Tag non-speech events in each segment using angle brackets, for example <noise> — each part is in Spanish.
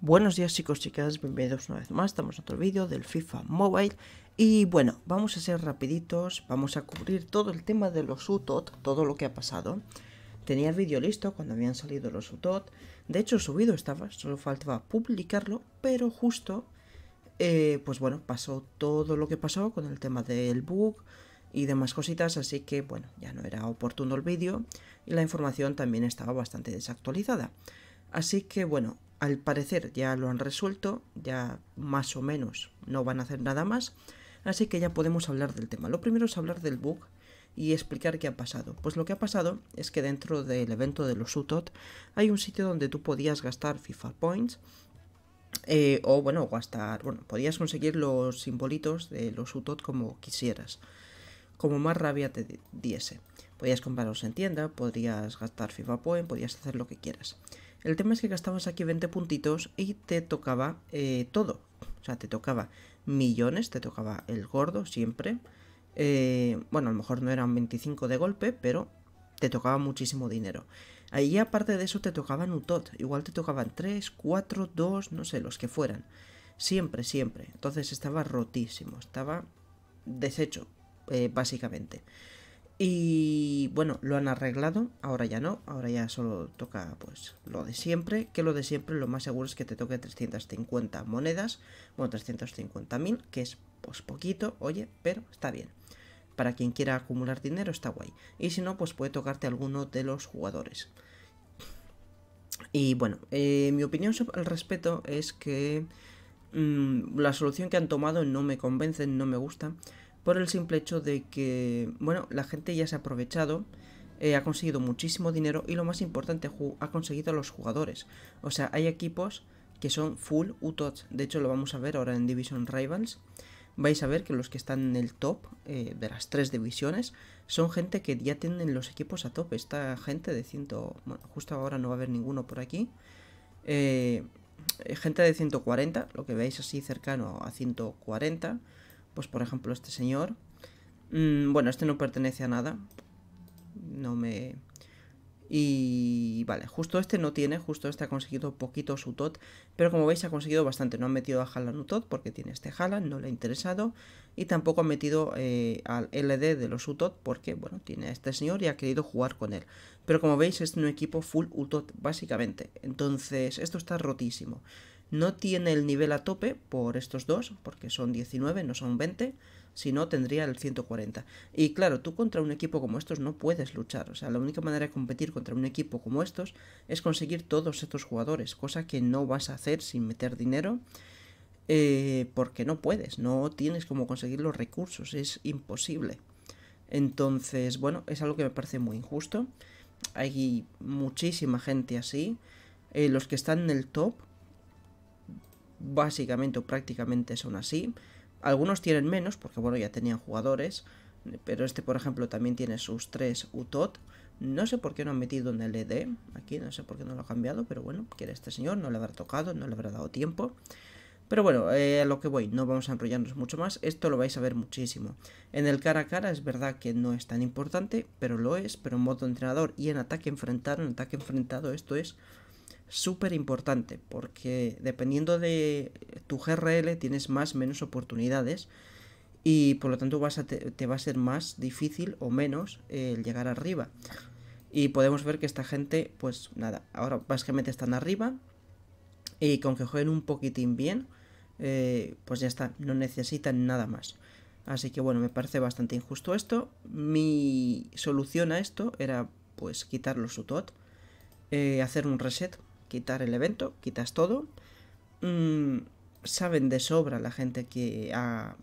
Buenos días chicos, chicas, bienvenidos una vez más, estamos en otro vídeo del FIFA Mobile y bueno, vamos a ser rapiditos, vamos a cubrir todo el tema de los UTOT, todo lo que ha pasado. Tenía el vídeo listo cuando habían salido los UTOT, de hecho subido estaba, solo faltaba publicarlo, pero justo, eh, pues bueno, pasó todo lo que pasó con el tema del bug y demás cositas, así que bueno, ya no era oportuno el vídeo y la información también estaba bastante desactualizada. Así que bueno, al parecer ya lo han resuelto, ya más o menos no van a hacer nada más, así que ya podemos hablar del tema. Lo primero es hablar del bug y explicar qué ha pasado. Pues lo que ha pasado es que dentro del evento de los UTOT hay un sitio donde tú podías gastar FIFA Points eh, o bueno, gastar, bueno, podías conseguir los simbolitos de los UTOT como quisieras, como más rabia te diese. Podías comprarlos en tienda, podrías gastar FIFA Point, podías hacer lo que quieras. El tema es que gastabas aquí 20 puntitos y te tocaba eh, todo. O sea, te tocaba millones, te tocaba el gordo siempre. Eh, bueno, a lo mejor no eran 25 de golpe, pero te tocaba muchísimo dinero. Ahí aparte de eso te tocaban UTOT. Igual te tocaban 3, 4, 2, no sé, los que fueran. Siempre, siempre. Entonces estaba rotísimo, estaba deshecho, eh, básicamente. Y bueno, lo han arreglado, ahora ya no, ahora ya solo toca pues lo de siempre, que lo de siempre lo más seguro es que te toque 350 monedas, bueno, 350.000, que es pues poquito, oye, pero está bien. Para quien quiera acumular dinero está guay. Y si no, pues puede tocarte alguno de los jugadores. Y bueno, eh, mi opinión al respecto es que mm, la solución que han tomado no me convence, no me gusta por el simple hecho de que, bueno, la gente ya se ha aprovechado, eh, ha conseguido muchísimo dinero y lo más importante, ha conseguido a los jugadores. O sea, hay equipos que son full UTOTS, de hecho lo vamos a ver ahora en Division Rivals. Vais a ver que los que están en el top eh, de las tres divisiones son gente que ya tienen los equipos a top. Esta gente de ciento... bueno, justo ahora no va a haber ninguno por aquí. Eh, gente de 140, lo que veis así cercano a 140. Pues por ejemplo este señor. Mm, bueno, este no pertenece a nada. No me... Y vale, justo este no tiene, justo este ha conseguido poquito su tot, pero como veis ha conseguido bastante. No ha metido a HALAN tot porque tiene este HALAN, no le ha interesado. Y tampoco ha metido eh, al LD de los UTOT porque, bueno, tiene a este señor y ha querido jugar con él. Pero como veis es un equipo full UTOT, básicamente. Entonces, esto está rotísimo. No tiene el nivel a tope por estos dos, porque son 19, no son 20, si no tendría el 140. Y claro, tú contra un equipo como estos no puedes luchar, o sea, la única manera de competir contra un equipo como estos es conseguir todos estos jugadores, cosa que no vas a hacer sin meter dinero. Eh, porque no puedes, no tienes como conseguir los recursos, es imposible. Entonces, bueno, es algo que me parece muy injusto. Hay muchísima gente así. Eh, los que están en el top básicamente o prácticamente son así. Algunos tienen menos, porque bueno, ya tenían jugadores, pero este por ejemplo también tiene sus tres UTOT. No sé por qué no han metido en el ED, aquí no sé por qué no lo ha cambiado, pero bueno, quiere este señor, no le habrá tocado, no le habrá dado tiempo. Pero bueno, eh, a lo que voy, no vamos a enrollarnos mucho más, esto lo vais a ver muchísimo. En el cara a cara es verdad que no es tan importante, pero lo es, pero en modo entrenador y en ataque enfrentado, en ataque enfrentado esto es súper importante porque dependiendo de tu GRL tienes más menos oportunidades y por lo tanto vas te, va a ser más difícil o menos eh, el llegar arriba. Y podemos ver que esta gente, pues nada, ahora básicamente están arriba y con que jueguen un poquitín bien, eh, pues ya está, no necesitan nada más. Así que bueno, me parece bastante injusto esto. Mi solución a esto era pues quitarlo su tot eh, hacer un reset quitar el evento, quitas todo. Mm, saben de sobra la gente que ha,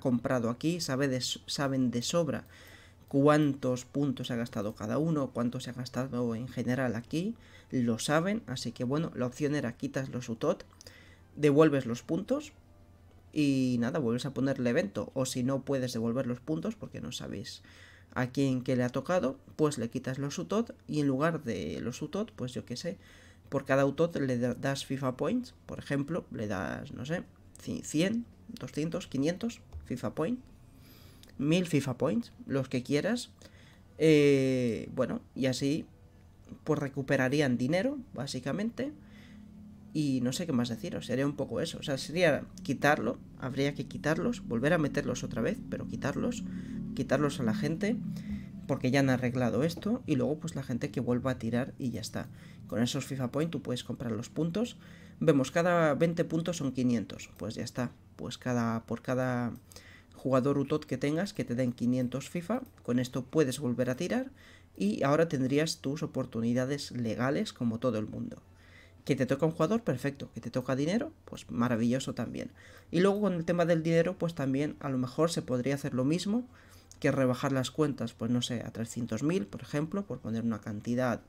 comprado aquí, saben de sobra cuántos puntos ha gastado cada uno, cuánto se ha gastado en general aquí, lo saben, así que bueno, la opción era quitas los UTOT, devuelves los puntos y nada, vuelves a poner el evento, o si no puedes devolver los puntos porque no sabéis a quién que le ha tocado, pues le quitas los UTOT y en lugar de los UTOT, pues yo qué sé, por cada auto le das FIFA Points, por ejemplo, le das, no sé, 100, 200, 500 FIFA Points, 1000 FIFA Points, los que quieras. Eh, bueno, y así pues recuperarían dinero, básicamente. Y no sé qué más deciros, sería un poco eso. O sea, sería quitarlo, habría que quitarlos, volver a meterlos otra vez, pero quitarlos, quitarlos a la gente porque ya han arreglado esto y luego pues la gente que vuelva a tirar y ya está. Con esos FIFA Point tú puedes comprar los puntos. Vemos, cada 20 puntos son 500, pues ya está. Pues cada por cada jugador UTOT que tengas que te den 500 FIFA, con esto puedes volver a tirar y ahora tendrías tus oportunidades legales como todo el mundo. Que te toca un jugador, perfecto. Que te toca dinero, pues maravilloso también. Y luego con el tema del dinero, pues también a lo mejor se podría hacer lo mismo que rebajar las cuentas, pues no sé, a 300.000, por ejemplo, por poner una cantidad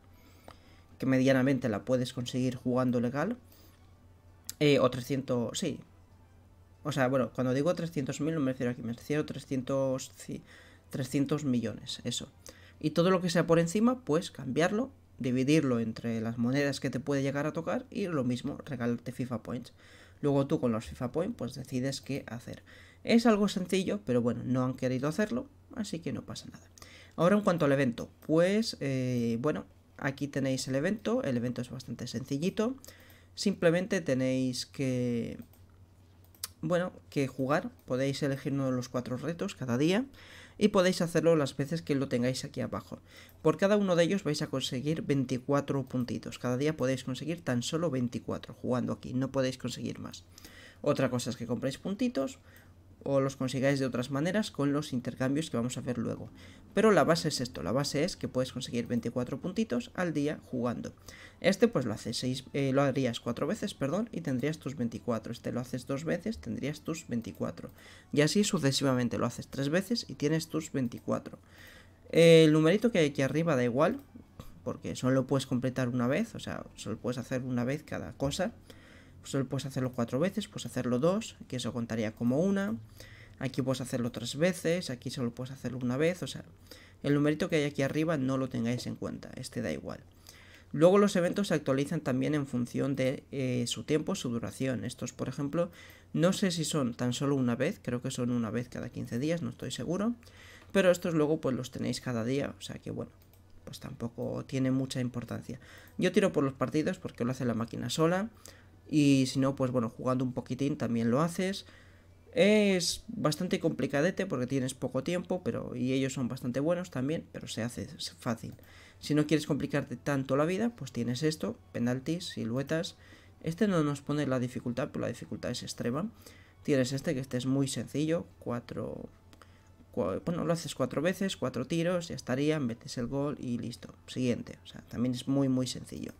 que medianamente la puedes conseguir jugando legal. Eh, o 300, sí. O sea, bueno, cuando digo 300.000 no me refiero aquí, me refiero a 300, 300 millones, eso. Y todo lo que sea por encima, pues cambiarlo, dividirlo entre las monedas que te puede llegar a tocar y lo mismo, regalarte FIFA Points. Luego tú con los FIFA Points, pues decides qué hacer. Es algo sencillo, pero bueno, no han querido hacerlo, así que no pasa nada. Ahora en cuanto al evento, pues eh, bueno, aquí tenéis el evento, el evento es bastante sencillito, simplemente tenéis que, bueno, que jugar, podéis elegir uno de los cuatro retos cada día y podéis hacerlo las veces que lo tengáis aquí abajo. Por cada uno de ellos vais a conseguir 24 puntitos, cada día podéis conseguir tan solo 24 jugando aquí, no podéis conseguir más. Otra cosa es que compréis puntitos o los consigáis de otras maneras con los intercambios que vamos a ver luego. Pero la base es esto, la base es que puedes conseguir 24 puntitos al día jugando. Este pues lo, haces eh, lo harías 4 veces perdón, y tendrías tus 24, este lo haces 2 veces, tendrías tus 24. Y así sucesivamente, lo haces 3 veces y tienes tus 24. Eh, el numerito que hay aquí arriba da igual, porque solo puedes completar una vez, o sea, solo puedes hacer una vez cada cosa. Pues solo puedes hacerlo cuatro veces, puedes hacerlo dos, que eso contaría como una. Aquí puedes hacerlo tres veces, aquí solo puedes hacerlo una vez. O sea, el numerito que hay aquí arriba no lo tengáis en cuenta, este da igual. Luego los eventos se actualizan también en función de eh, su tiempo, su duración. Estos, por ejemplo, no sé si son tan solo una vez, creo que son una vez cada 15 días, no estoy seguro. Pero estos luego pues los tenéis cada día, o sea que bueno, pues tampoco tiene mucha importancia. Yo tiro por los partidos porque lo hace la máquina sola. Y si no, pues bueno, jugando un poquitín también lo haces. Es bastante complicadete porque tienes poco tiempo, pero y ellos son bastante buenos también, pero se hace fácil. Si no quieres complicarte tanto la vida, pues tienes esto, penaltis, siluetas. Este no nos pone la dificultad, pero la dificultad es extrema. Tienes este que este es muy sencillo, cuatro... bueno, lo haces cuatro veces, cuatro tiros, ya estaría, metes el gol y listo. Siguiente, o sea, también es muy muy sencillo.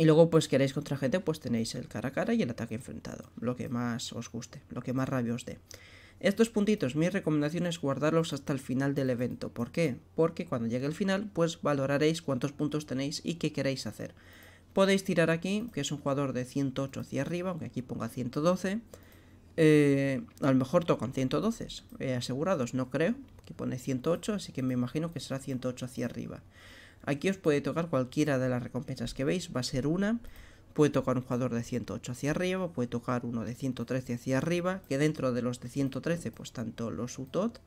Y luego, pues queréis contra gente, pues tenéis el cara a cara y el ataque enfrentado. Lo que más os guste, lo que más rabia os dé. Estos puntitos, mi recomendación es guardarlos hasta el final del evento. ¿Por qué? Porque cuando llegue el final, pues valoraréis cuántos puntos tenéis y qué queréis hacer. Podéis tirar aquí, que es un jugador de 108 hacia arriba, aunque aquí ponga 112. Eh, a lo mejor tocan 112, eh, asegurados, no creo. que pone 108, así que me imagino que será 108 hacia arriba. Aquí os puede tocar cualquiera de las recompensas que veis, va a ser una. Puede tocar un jugador de 108 hacia arriba, puede tocar uno de 113 hacia arriba, que dentro de los de 113, pues tanto los UTOT.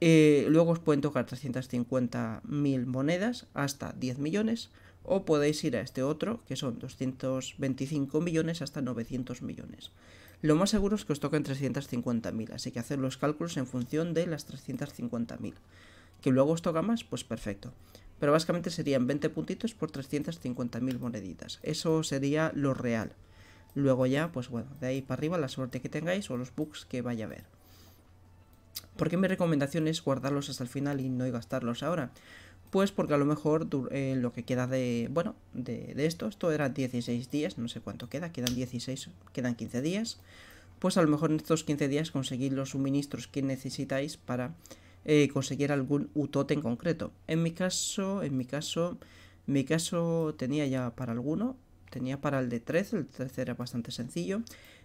Eh, luego os pueden tocar 350.000 monedas hasta 10 millones. O podéis ir a este otro, que son 225 millones hasta 900 millones. Lo más seguro es que os toquen 350.000, así que hacer los cálculos en función de las 350.000. Que luego os toca más, pues perfecto pero básicamente serían 20 puntitos por 350.000 moneditas. Eso sería lo real. Luego ya, pues bueno, de ahí para arriba la suerte que tengáis o los bugs que vaya a haber. ¿Por qué mi recomendación es guardarlos hasta el final y no gastarlos ahora? Pues porque a lo mejor eh, lo que queda de, bueno, de, esto, esto era 16 días, no sé cuánto queda, quedan 16, quedan 15 días. Pues a lo mejor en estos 15 días conseguís los suministros que necesitáis para eh, conseguir algún utote en concreto. En mi caso, en mi caso, en mi caso tenía ya para alguno, tenía para el de 13, el 13 era bastante sencillo.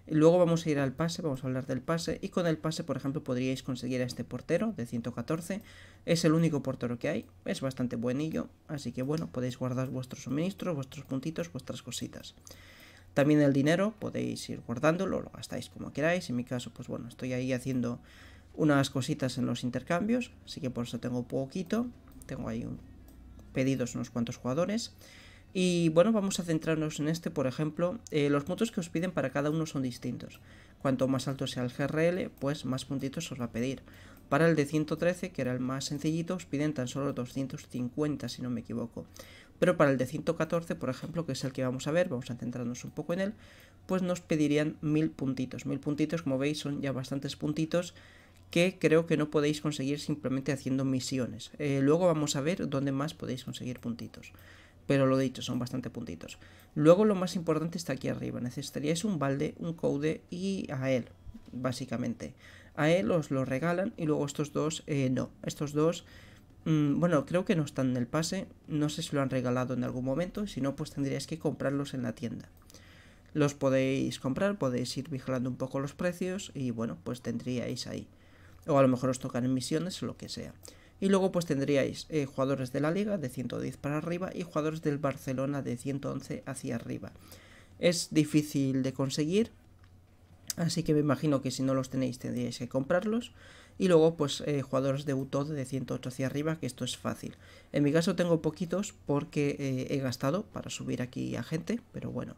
Luego vamos a ir al pase, vamos a hablar del pase. Y con el pase, por ejemplo, podríais conseguir a este portero de 114. Es el único portero que hay, es bastante buenillo. Así que bueno, podéis guardar vuestros suministros, vuestros puntitos, vuestras cositas. También el dinero podéis ir guardándolo, lo gastáis como queráis. En mi caso, pues bueno, estoy ahí haciendo unas cositas en los intercambios, así que por eso tengo poquito. Tengo ahí pedidos unos cuantos jugadores. Y bueno, vamos a centrarnos en este, por ejemplo. Eh, los puntos que os piden para cada uno son distintos. Cuanto más alto sea el GRL, pues más puntitos os va a pedir. Para el de 113, que era el más sencillito, os piden tan solo 250, si no me equivoco. Pero para el de 114, por ejemplo, que es el que vamos a ver, vamos a centrarnos un poco en él, pues nos pedirían 1000 puntitos. 1000 puntitos, como veis, son ya bastantes puntitos que creo que no podéis conseguir simplemente haciendo misiones. Eh, luego vamos a ver dónde más podéis conseguir puntitos. Pero lo dicho, son bastante puntitos. Luego lo más importante está aquí arriba. Necesitaríais un balde, un code y a él, básicamente. A él os lo regalan y luego estos dos, eh, no. Estos dos, mm, bueno, creo que no están en el pase. No sé si lo han regalado en algún momento. Si no, pues tendríais que comprarlos en la tienda los podéis comprar, podéis ir vigilando un poco los precios y bueno, pues tendríais ahí o a lo mejor os tocan en misiones o lo que sea. Y luego pues tendríais eh, jugadores de la liga de 110 para arriba y jugadores del Barcelona de 111 hacia arriba. Es difícil de conseguir, así que me imagino que si no los tenéis tendríais que comprarlos. Y luego pues eh, jugadores de UTOD de 108 hacia arriba, que esto es fácil. En mi caso tengo poquitos porque eh, he gastado para subir aquí a gente, pero bueno,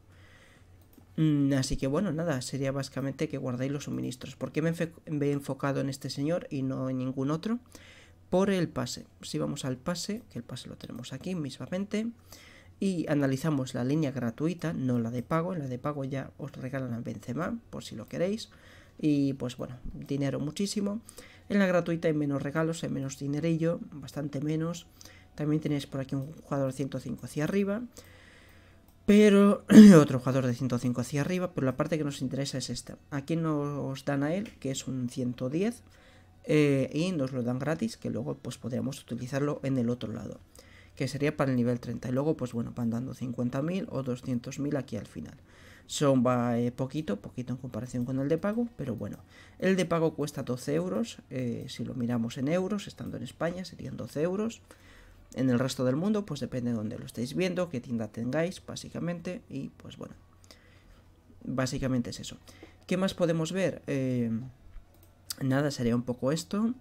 Mm, así que bueno, nada, sería básicamente que guardáis los suministros. Porque me, he enfocado en este señor y no en ningún otro? Por el pase. Si vamos al pase, que el pase lo tenemos aquí mismamente, y analizamos la línea gratuita, no la de pago, En la de pago ya os regalan a Benzema, por si lo queréis. Y pues bueno, dinero muchísimo. En la gratuita hay menos regalos, hay menos dinerillo, bastante menos. También tenéis por aquí un jugador 105 hacia arriba. Pero <clears throat> otro jugador de 105 hacia arriba, pero la parte que nos interesa es esta. Aquí nos dan a él, que es un 110, eh, y nos lo dan gratis, que luego pues podríamos utilizarlo en el otro lado, que sería para el nivel 30. Y luego, pues bueno, van dando 50.000 o 200.000 aquí al final. Son va, eh, poquito, poquito en comparación con el de pago, pero bueno. El de pago cuesta 12 euros, eh, si lo miramos en euros, estando en España serían 12 euros. En el resto del mundo, pues depende de dónde lo estéis viendo, qué tienda tengáis, básicamente, y pues bueno, básicamente es eso. ¿Qué más podemos ver? Eh, nada, sería un poco esto.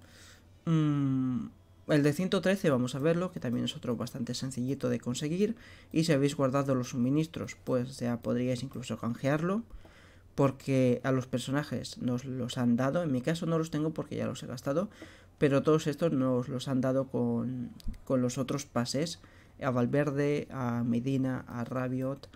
Mm, el de 113 vamos a verlo, que también es otro bastante sencillito de conseguir. Y si habéis guardado los suministros, pues ya podríais incluso canjearlo. Porque a los personajes nos los han dado. En mi caso no los tengo porque ya los he gastado pero todos estos nos los han dado con, los otros pases, a Valverde, a Medina, a Rabiot.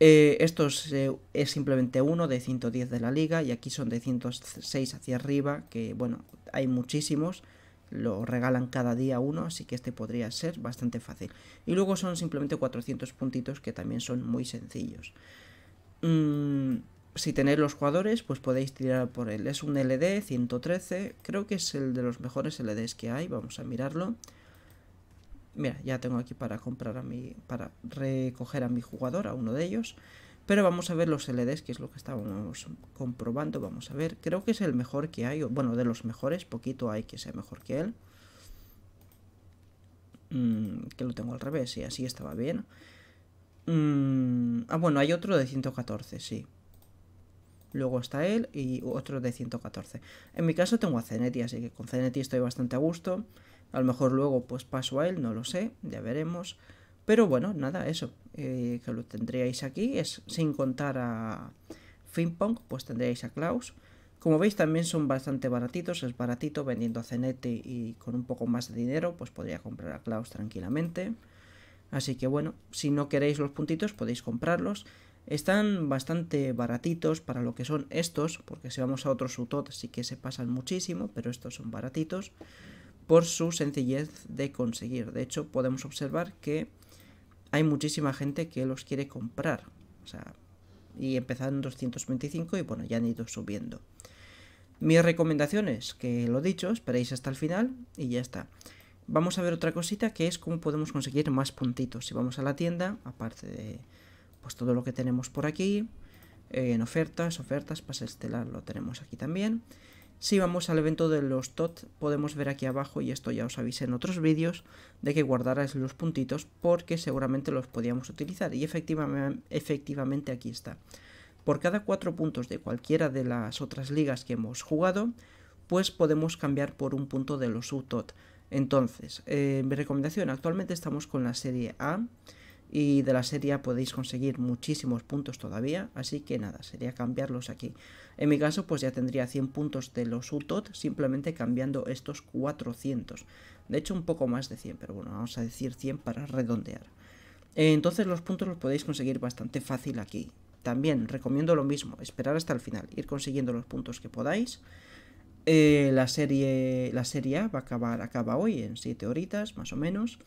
Eh, estos eh, es simplemente uno de 110 de la liga y aquí son de 106 hacia arriba, que bueno, hay muchísimos, lo regalan cada día uno, así que este podría ser bastante fácil. Y luego son simplemente 400 puntitos que también son muy sencillos. Mm, si tenéis los jugadores, pues podéis tirar por él. Es un LD 113, creo que es el de los mejores LDs que hay, vamos a mirarlo. Mira, ya tengo aquí para comprar a mi, para recoger a mi jugador, a uno de ellos. Pero vamos a ver los LDs, que es lo que estábamos comprobando, vamos a ver. Creo que es el mejor que hay, bueno, de los mejores, poquito hay que sea mejor que él. Mm, que lo tengo al revés, y así estaba bien. Mm, ah, bueno, hay otro de 114, sí luego está él y otro de 114. En mi caso tengo a Zenetti, así que con Zenetti estoy bastante a gusto. A lo mejor luego pues paso a él, no lo sé, ya veremos. Pero bueno, nada, eso, eh, que lo tendríais aquí, es sin contar a punk pues tendríais a Klaus. Como veis también son bastante baratitos, es baratito, vendiendo a Zenetti y con un poco más de dinero, pues podría comprar a Klaus tranquilamente. Así que bueno, si no queréis los puntitos podéis comprarlos. Están bastante baratitos para lo que son estos, porque si vamos a otros Utot sí que se pasan muchísimo, pero estos son baratitos por su sencillez de conseguir. De hecho, podemos observar que hay muchísima gente que los quiere comprar. O sea, y empezaron 225 y bueno, ya han ido subiendo. Mis recomendaciones, que lo dicho, esperéis hasta el final y ya está. Vamos a ver otra cosita que es cómo podemos conseguir más puntitos. Si vamos a la tienda, aparte de pues todo lo que tenemos por aquí, eh, en ofertas, ofertas, pase estelar lo tenemos aquí también. Si vamos al evento de los TOT, podemos ver aquí abajo, y esto ya os avisé en otros vídeos, de que guardarais los puntitos porque seguramente los podíamos utilizar. Y efectivamente, aquí está. Por cada cuatro puntos de cualquiera de las otras ligas que hemos jugado, pues podemos cambiar por un punto de los UTOT. Entonces, eh, mi recomendación, actualmente estamos con la serie A, y de la serie podéis conseguir muchísimos puntos todavía, así que nada, sería cambiarlos aquí. En mi caso pues ya tendría 100 puntos de los UTOT simplemente cambiando estos 400, de hecho un poco más de 100, pero bueno, vamos a decir 100 para redondear. Eh, entonces los puntos los podéis conseguir bastante fácil aquí. También recomiendo lo mismo, esperar hasta el final, ir consiguiendo los puntos que podáis. Eh, la, serie, la serie va a acabar, acaba hoy en 7 horitas más o menos.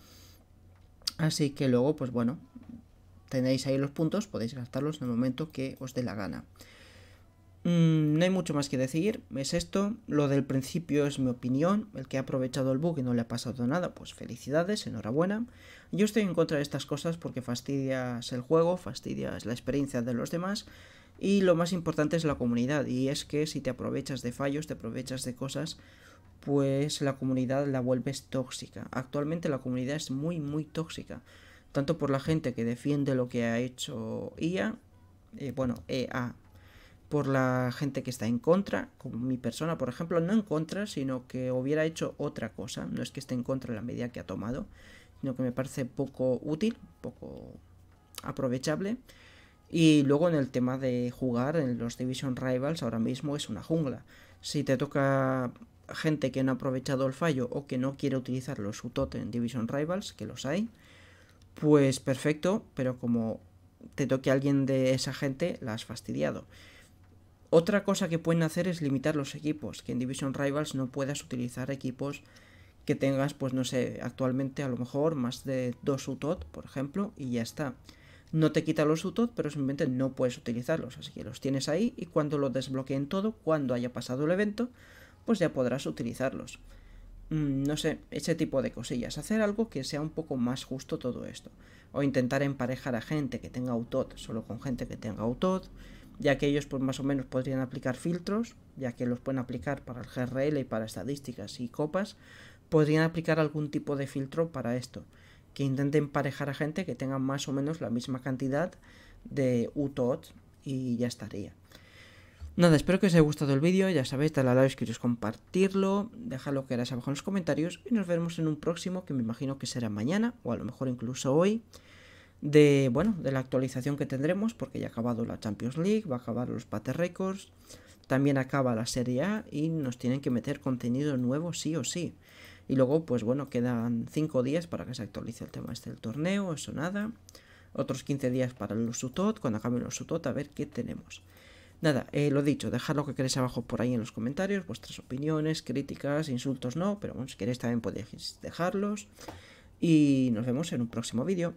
Así que luego, pues bueno, tenéis ahí los puntos, podéis gastarlos en el momento que os dé la gana. Mm, no hay mucho más que decir, es esto. Lo del principio es mi opinión. El que ha aprovechado el bug y no le ha pasado nada, pues felicidades, enhorabuena. Yo estoy en contra de estas cosas porque fastidias el juego, fastidias la experiencia de los demás. Y lo más importante es la comunidad, y es que si te aprovechas de fallos, te aprovechas de cosas, pues la comunidad la vuelves tóxica. Actualmente la comunidad es muy, muy tóxica. Tanto por la gente que defiende lo que ha hecho IA, e eh, bueno, EA, por la gente que está en contra, como mi persona, por ejemplo, no en contra, sino que hubiera hecho otra cosa. No es que esté en contra de la medida que ha tomado, sino que me parece poco útil, poco aprovechable. Y luego en el tema de jugar en los Division Rivals, ahora mismo es una jungla. Si te toca gente que no ha aprovechado el fallo o que no quiere utilizar su UTOT en Division Rivals, que los hay, pues perfecto, pero como te toque alguien de esa gente, la has fastidiado. Otra cosa que pueden hacer es limitar los equipos, que en Division Rivals no puedas utilizar equipos que tengas, pues no sé, actualmente a lo mejor más de dos UTOT, por ejemplo, y ya está. No te quita los UTOT, pero simplemente no puedes utilizarlos, así que los tienes ahí y cuando lo desbloqueen todo, cuando haya pasado el evento, pues ya podrás utilizarlos. Mm, no sé, ese tipo de cosillas. Hacer algo que sea un poco más justo todo esto. O intentar emparejar a gente que tenga UTOD, solo con gente que tenga UTOD. ya que ellos pues más o menos podrían aplicar filtros, ya que los pueden aplicar para el GRL y para estadísticas y copas, podrían aplicar algún tipo de filtro para esto, que intente emparejar a gente que tenga más o menos la misma cantidad de UTOT y ya estaría. Nada, espero que os haya gustado el vídeo, ya sabéis, dale a like, queréis compartirlo, dejad lo que queráis abajo en los comentarios y nos veremos en un próximo que me imagino que será mañana o a lo mejor incluso hoy de, bueno, de la actualización que tendremos porque ya ha acabado la Champions League, va a acabar los pater Records, también acaba la Serie A y nos tienen que meter contenido nuevo sí o sí. Y luego, pues bueno, quedan 5 días para que se actualice el tema este del torneo, eso nada. Otros 15 días para los U-Tot cuando acaben los SUTOT a ver qué tenemos. Nada, eh, lo dicho, dejad lo que queréis abajo por ahí en los comentarios, vuestras opiniones, críticas, insultos no, pero bueno, si queréis también podéis dejarlos. Y nos vemos en un próximo vídeo.